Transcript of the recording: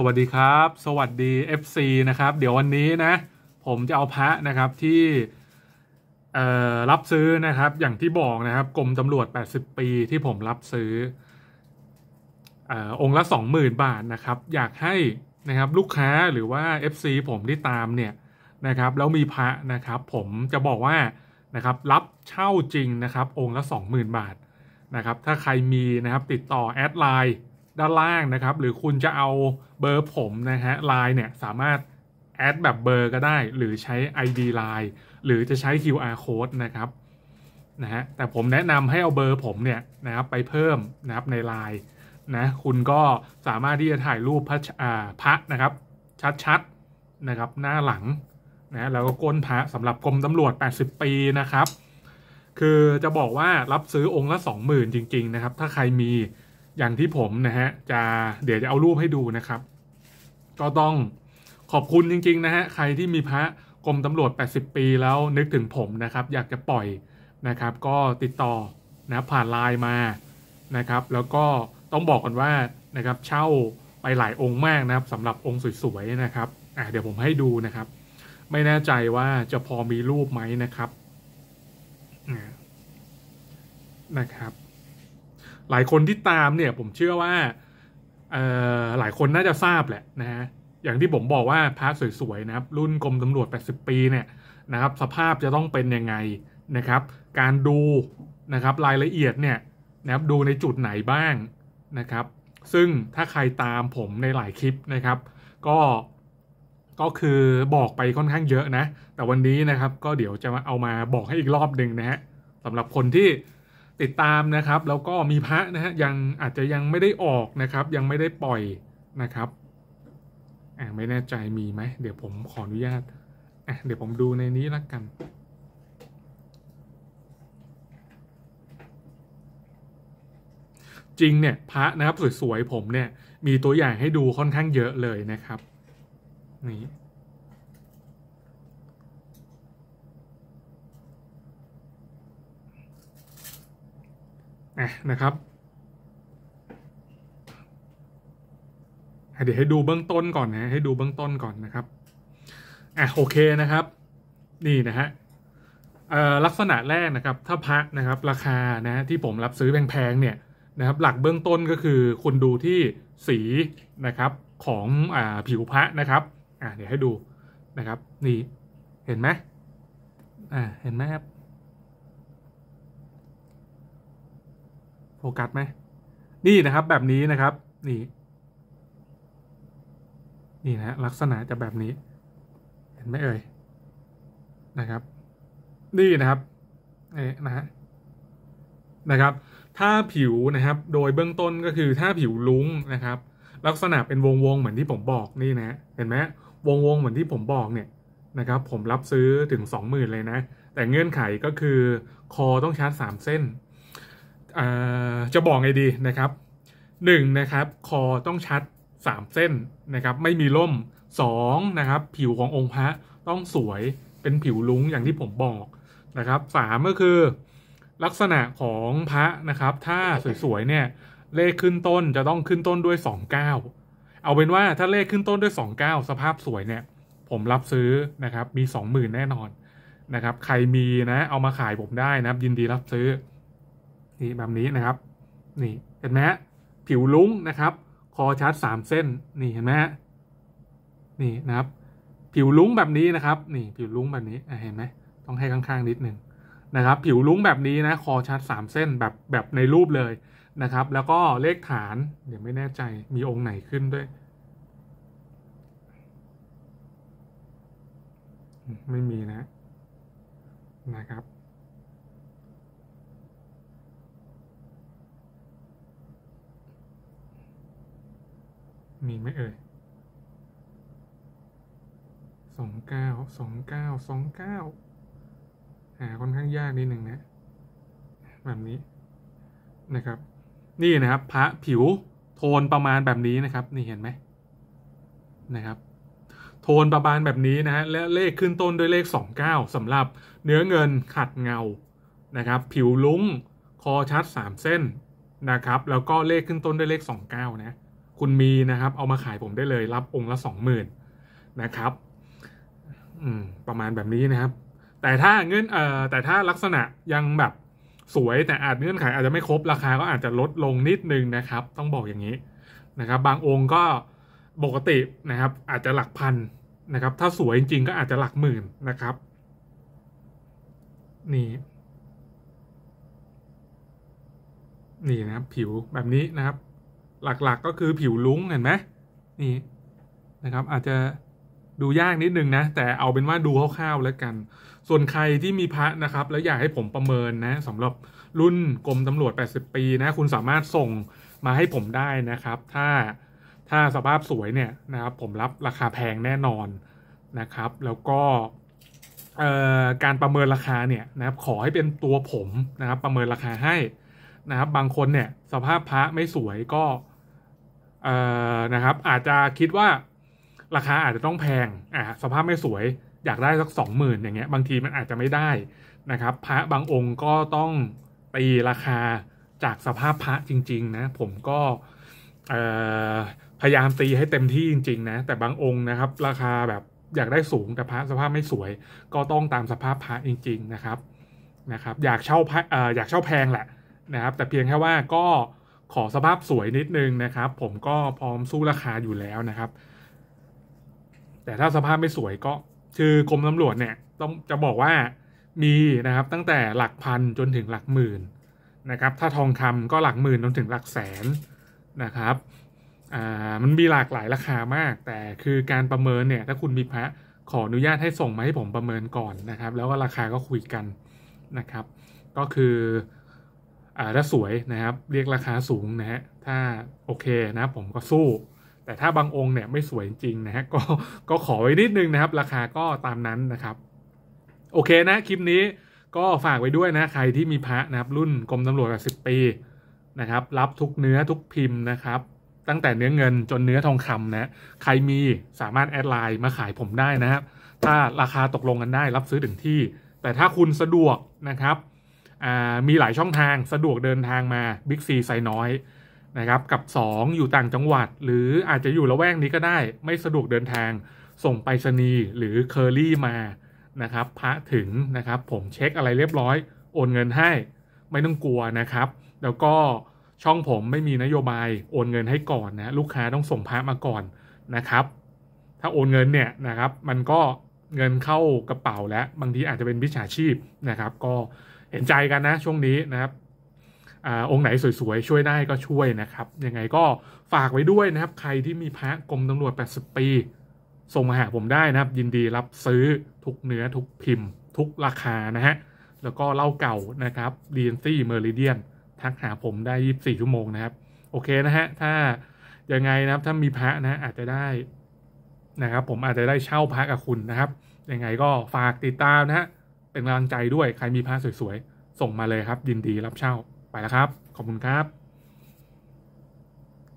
สวัสดีครับ สวัสดี FC นะครับ เดี๋ยววันนี้นะผมจะเอาพระนะครับที่รับซื้อนะครับอย่างที่บอกนะครับกรมตำรวจ 80 ปีที่ผมรับซื้ออองค์ละ 20,000บาทนะครับอยากให้นะครับลูกค้าหรือว่า FC ผมที่ตามเนี่ยนะครับแล้วมีพระนะครับผมจะบอกว่านะครับรับเช่าจริงนะครับองค์ละ20,000บาทนะครับถ้าใครมีนะครับติดต่อแอดไลน์ด้านล่างนะครับหรือคุณจะเอาเบอร์ผมนะฮะไลน์เนี่ยสามารถแอดแบบเบอร์ก็ได้หรือใช้ ID Line หรือจะใช้ QR code นะครับนะฮะแต่ผมแนะนำให้เอาเบอร์ผม เนี่ยนะครับไปเพิ่มนะครับใน Line นะคุณก็สามารถที่จะถ่ายรูปพระพระนะครับ ชัดๆนะครับหน้าหลังนะแล้วก็ก้นพระสำหรับกรมตำรวจ 80 ปีนะครับคือจะบอกว่ารับซื้อองค์ละ20,000จริง ๆนะครับ ถ้าใครมีอย่างที่ผมนะฮะจะเดี๋ยวจะเอารูปให้ดูนะครับ ก็ต้องขอบคุณจริง ๆนะฮะใครที่มีพระกรมตำรวจ 80 ปีแล้วนึกถึงผมนะครับ อยากจะปล่อยนะครับ ก็ติดต่อนะผ่านไลน์มานะครับ แล้วก็ต้องบอกก่อนว่านะครับเช่าไปหลายองค์มากนะครับสำหรับองค์สวยๆนะครับอ่ะเดี๋ยวผมให้ดูนะครับ ไม่แน่ใจว่าจะพอมีรูปไหมนะครับนะครับหลายคนที่ตามเนี่ยผมเชื่อว่าหลายคนน่าจะทราบแหละนะฮะ อย่างที่ผมบอกว่าพระสวยๆนะครับ รุ่นกรมตำรวจ 80 ปีเนี่ยนะครับ สภาพจะต้องเป็นยังไงนะครับ การดูนะครับรายละเอียดเนี่ยนะครับดูในจุดไหนบ้างนะครับ ซึ่งถ้าใครตามผมในหลายคลิปนะครับ ก็ก็คือบอกไปค่อนข้างเยอะนะแต่วันนี้นะครับก็เดี๋ยวจะมาเอามาบอกให้อีกรอบหนึ่งนะฮะสำหรับคนที่ติดตามนะครับแล้วก็มีพระนะฮะยังอาจจะยังไม่ได้ออกนะครับยังไม่ได้ปล่อยนะครับอ่าไม่แน่ใจมีไหมเดี๋ยวผมขออนุญาตอ่าเดี๋ยวผมดูในนี้ละกัน จริงเนี่ยพระนะครับสวยๆผมเนี่ยมีตัวอย่างให้ดูค่อนข้างเยอะเลยนะครับ นี่นะครับเดี๋ยวให้ดูเบื้องต้นก่อนนะให้ดูเบื้องต้นก่อนนะครับอ่ะโอเคนะครับนี่นะฮะลักษณะแรกนะครับถ้าพระนะครับ ราคานะที่ผมรับซื้อแพงๆ เนี่ยนะครับ หลักเบื้องต้นก็คือคุณดูที่สีนะครับของอผิวพระนะครับอ่ะ เดี๋ยวให้ดูนะครับนี่เห็นไหมอ่าเห็นไหมครับโฟกัสไหม นี่นะครับ แบบนี้นะครับ นี่ นี่นะลักษณะจะแบบนี้ เห็นไหมเอ่ย นะครับ นี่นะครับเอ๊ะนะฮะ นะครับ ถ้าผิวนะครับ โดยเบื้องต้นก็คือถ้าผิวลุ้งนะครับ ลักษณะเป็นวงวงเหมือนที่ผมบอกนี่นะ เห็นไหมวงวงเหมือนที่ผมบอก เนี่ยนะครับ ผมรับซื้อถึงสองหมื่นเลยนะ แต่เงื่อนไขก็คือคอต้องชาร์จมเส้นจะบอกไงดีนะครับ1นะครับคอต้องชัด 3 เส้นนะครับไม่มีล่ม2นะครับผิวขององค์พระต้องสวยเป็นผิวลุงอย่างที่ผมบอกนะครับสามก็คือลักษณะของพระนะครับถ้าสวยๆเนี่ยเลขขึ้นต้นจะต้องขึ้นต้นด้วย2าเอาเป็นว่าถ้าเลขขึ้นต้นด้วย2าสภาพสวยเนี่ยผมรับซื้อนะครับมี 20,000แน่นอนนะครับใครมีนะเอามาขายผมได้นะครับ ยินดีรับซื้อนี่แบบนี้นะครับ นี่เห็นไหมผิวลุ้งนะครับ คอชาร์จสามเส้น นี่เห็นไหมนี่นะครับ ผิวลุ้งแบบนี้นะครับ นี่ผิวลุ้งแบบนี้เห็นไหมต้องให้ข้างๆนิดหนึ่งนะครับ ผิวลุ้งแบบนี้นะ คอชาร์จสามเส้นแบบแบบในรูปเลยนะครับ แล้วก็เลขฐาน เดี๋ยวไม่แน่ใจ มีองค์ไหนขึ้นด้วย ไม่มีนะนะครับมีไหมเอ่ยสองเก้า สองเก้า สองเก้า หาค่อนข้างยากนิดหนึ่งนะ แบบนี้นะครับ นี่นะครับพระผิวโทนประมาณแบบนี้นะครับ นี่เห็นไหมนะครับ โทนประมาณแบบนี้นะฮะ และเลขขึ้นต้นด้วยเลขสองเก้าสำหรับเนื้อเงินขัดเงา นะครับ ผิวลุ้งคอชัดสามเส้นนะครับ แล้วก็เลขขึ้นต้นด้วยเลขสองเก้านะคุณมีนะครับเอามาขายผมได้เลย รับองค์ละสองหมื่นนะครับประมาณแบบนี้นะครับ แต่ถ้าเงื่อนเอ่อแต่ถ้าลักษณะยังแบบสวยแต่อาจเงื่อนไขอาจจะไม่ครบราคาก็อาจจะลดลงนิดนึงนะครับ ต้องบอกอย่างนี้นะครับ บางองค์ก็ปกตินะครับ อาจจะหลักพันนะครับ ถ้าสวยจริงๆก็อาจจะหลักหมื่นนะครับ นี่ นี่นะครับ ผิวแบบนี้นะครับหลักๆกก็คือผิวลุ้ง เห็นไหมนี่นะครับอาจจะดูยากนิด นึง นะ แต่เอาเป็นว่าดูคร่าว ๆ แล้ว กัน ส่วนใครที่มีพระนะครับ แล้วอยากให้ผมประเมินนะสำหรับรุ่นกรมตำรวจ 80 ปีนะ คุณสามารถส่งมาให้ผมได้นะครับ ถ้าถ้าสภาพสวยเนี่ยนะครับ ผมรับราคาแพงแน่นอนนะครับ แล้วก็การประเมินราคาเนี่ยนะครับ ขอให้เป็นตัวผมนะครับ ประเมินราคาให้นะครับ บางคนเนี่ยสภาพพระไม่สวยก็นะครับอาจจะคิดว่าราคาอาจจะต้องแพง อ่ะสภาพไม่สวย อยากได้สักสองหมื่นอย่างเงี้ย บางทีมันอาจจะไม่ได้นะครับ พระบางองค์ก็ต้องตีราคาจากสภาพพระจริง ๆ นะ ผมก็พยายามตีให้เต็มที่จริง ๆ นะ แต่บางองค์นะครับ ราคาแบบอยากได้สูง แต่พระสภาพไม่สวย ก็ต้องตามสภาพพระจริง ๆ นะครับนะครับ อยากเช่าพระอยากเช่าแพงแหละนะครับ แต่เพียงแค่ว่าก็ขอสภาพสวยนิดนึงนะครับผมก็พร้อมสู้ราคาอยู่แล้วนะครับ แต่ถ้าสภาพไม่สวยก็คือกรมตำรวจเนี่ยต้องจะบอกว่ามีนะครับตั้งแต่หลักพันจนถึงหลักหมื่นนะครับ ถ้าทองคำก็หลักหมื่นจนถึงหลักแสนนะครับอ่ามันมีหลากหลายราคามากแต่คือการประเมินเนี่ยถ้าคุณมีพระขออนุญาตให้ส่งมาให้ผมประเมินก่อนนะครับ แล้วก็ราคาก็คุยกันนะครับ ก็คืออ่าถ้าสวยนะครับ เรียกราคาสูง นะ ฮะ ถ้าโอเคนะผมก็สู้ แต่ถ้าบางองค์เนี่ยไม่สวยจริงนะฮะก็ก็ขอไว้นิดนึงนะครับ ราคาก็ตามนั้นนะครับ โอเคนะ คลิปนี้ก็ฝากไว้ด้วยนะ ใครที่มีพระนะครับ รุ่นกรมตำรวจกับสิบปีนะครับ รับทุกเนื้อทุกพิมพ์นะครับ ตั้งแต่เนื้อเงินจนเนื้อทองคำนะใครมีสามารถแอดไลน์มาขายผมได้นะครับถ้าราคาตกลงกันได้ รับซื้อถึงที่ แต่ถ้าคุณสะดวกนะครับมีหลายช่องทางสะดวกเดินทางมาบิ๊กซีไซน้อยนะครับ กับ 2 อยู่ต่างจังหวัด หรืออาจจะอยู่ละแวกนี้ก็ได้ ไม่สะดวกเดินทางส่งไปชนีหรือเคอรี่มานะครับพระถึงนะครับผมเช็คอะไรเรียบร้อยโอนเงินให้ไม่ต้องกลัวนะครับ แล้วก็ช่องผมไม่มีนโยบายโอนเงินให้ก่อนนะลูกค้าต้องส่งพระมาก่อนนะครับ ถ้าโอนเงินเนี่ยนะครับมันก็เงินเข้ากระเป๋าแล้วบางทีอาจจะเป็นวิชาชีพนะครับก็เห็นใจกันนะช่วงนี้นะครับอองค์ไหนสวย ๆ ช่วยได้ก็ช่วยนะครับยังไงก็ฝากไว้ด้วยนะครับ ใครที่มีพระกรมตำรวจ80 ปีส่งมาหาผมได้นะครับ ยินดีรับซื้อ ทุกเนื้อ ทุกพิมพ์ ทุกราคานะฮะแล้วก็เล่าเก่านะครับีีนซ่เมอริเดียนทักหาผมได้ 24 ชั่วโมงนะครับ โอเคนะฮะถ้ายังไงนะครับ ถ้ามีพระนะ อาจจะได้นะครับ ผมอาจจะได้เช่าพระกับคุณนะครับยังไงก็ฝากติดตามนะฮะเป็นกำลังใจด้วยใครมีผ้าสวยๆ ส่งมาเลยครับ ยินดีรับเช่าไปแล้วครับขอบคุณครับ